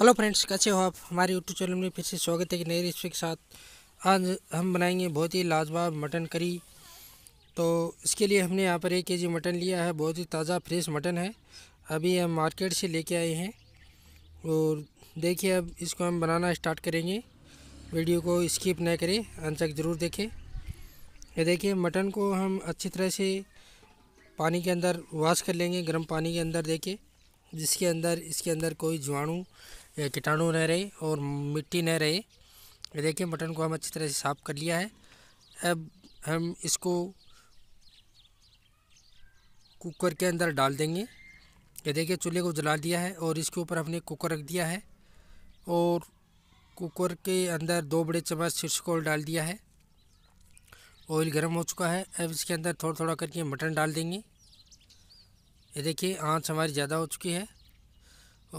hello friends कैसे हो आप हमारे यूट्यूब चैनल में फिर से स्वागत है कि नई रेसिपी के साथ आज हम बनाएंगे बहुत ही लाजवाब मटन करी तो इसके लिए हमने यहाँ पर एक के जी मटन लिया है बहुत ही ताज़ा फ्रेश मटन है अभी हम मार्केट से लेके आए हैं और देखिए अब इसको हम बनाना स्टार्ट करेंगे वीडियो को स्किप ना करें अंत तक ज़रूर देखें ये देखिए मटन को हम अच्छी तरह से पानी के अंदर वॉश कर लेंगे गर्म पानी के अंदर देखे जिसके अंदर इसके अंदर कोई जुआणु कीटाणु न रहे और मिट्टी न रहे ये देखिए मटन को हम अच्छी तरह से साफ़ कर लिया है अब हम इसको कुकर के अंदर डाल देंगे ये देखिए चूल्हे को जला दिया है और इसके ऊपर हमने कुकर रख दिया है और कुकर के अंदर दो बड़े चम्मच सिरसों ऑयल डाल दिया है ऑयल गर्म हो चुका है अब इसके अंदर थोड़ा थोड़ा करके मटन डाल देंगे ये देखिए आँच हमारी ज़्यादा हो चुकी है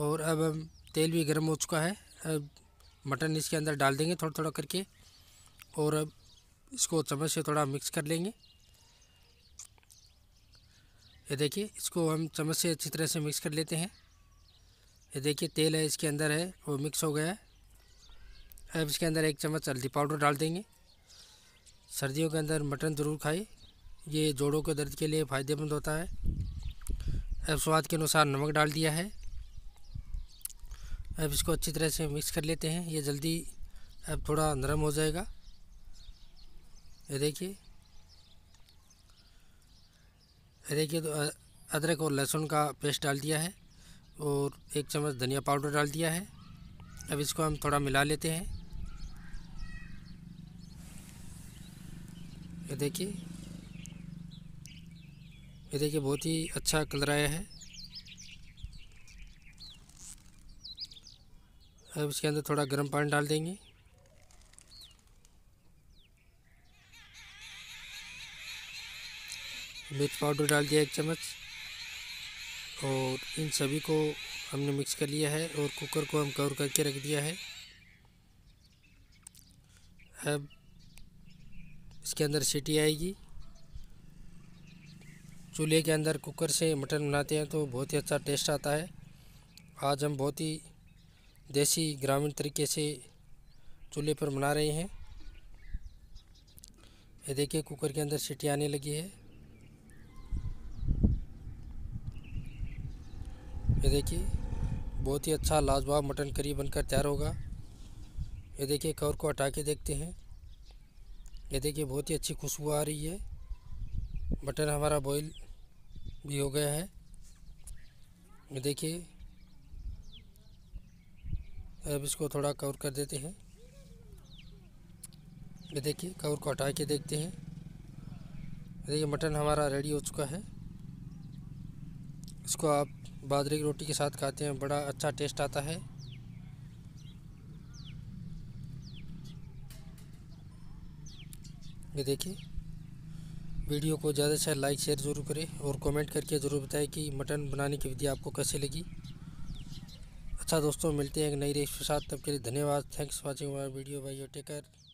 और अब हम तेल भी गर्म हो चुका है अब मटन इसके अंदर डाल देंगे थोड़ा थोड़ा करके और अब इसको चम्मच से थोड़ा मिक्स कर लेंगे ये देखिए इसको हम चम्मच से अच्छी तरह से मिक्स कर लेते हैं ये देखिए तेल है इसके अंदर है वो मिक्स हो गया है अब इसके अंदर एक चम्मच हल्दी पाउडर डाल देंगे सर्दियों के अंदर मटन ज़रूर खाए ये जोड़ों के दर्द के लिए फ़ायदेमंद होता है अब स्वाद के अनुसार नमक डाल दिया है अब इसको अच्छी तरह से मिक्स कर लेते हैं ये जल्दी अब थोड़ा नरम हो जाएगा ये देखिए देखिए तो अदरक और लहसुन का पेस्ट डाल दिया है और एक चम्मच धनिया पाउडर डाल दिया है अब इसको हम थोड़ा मिला लेते हैं ये देखिए ये देखिए बहुत ही अच्छा कलर आया है अब इसके अंदर थोड़ा गर्म पानी डाल देंगे मिर्च पाउडर डाल दिया एक चम्मच और इन सभी को हमने मिक्स कर लिया है और कुकर को हम कवर करके रख दिया है अब इसके अंदर सीटी आएगी चूल्हे के अंदर कुकर से मटन बनाते हैं तो बहुत ही अच्छा टेस्ट आता है आज हम बहुत ही देसी ग्रामीण तरीके से चूल्हे पर बना रहे हैं ये देखिए कुकर के अंदर सीटी आने लगी है ये देखिए बहुत ही अच्छा लाजवाब मटन करी बनकर तैयार होगा ये देखिए कवर को हटा के देखते हैं ये देखिए बहुत ही अच्छी खुशबू आ रही है मटन हमारा बॉईल भी हो गया है ये देखिए अब इसको थोड़ा कवर कर देते हैं ये देखिए कवर को हटा के देखते हैं देखिए मटन हमारा रेडी हो चुका है इसको आप बाजरे की रोटी के साथ खाते हैं बड़ा अच्छा टेस्ट आता है ये देखिए वीडियो को ज़्यादा से लाइक शेयर ज़रूर करें और कमेंट करके ज़रूर बताएं कि मटन बनाने की विधि आपको कैसे लगी अच्छा दोस्तों मिलते हैं एक नई रेस के साथ तब के लिए धन्यवाद thanks watching my video bye your taker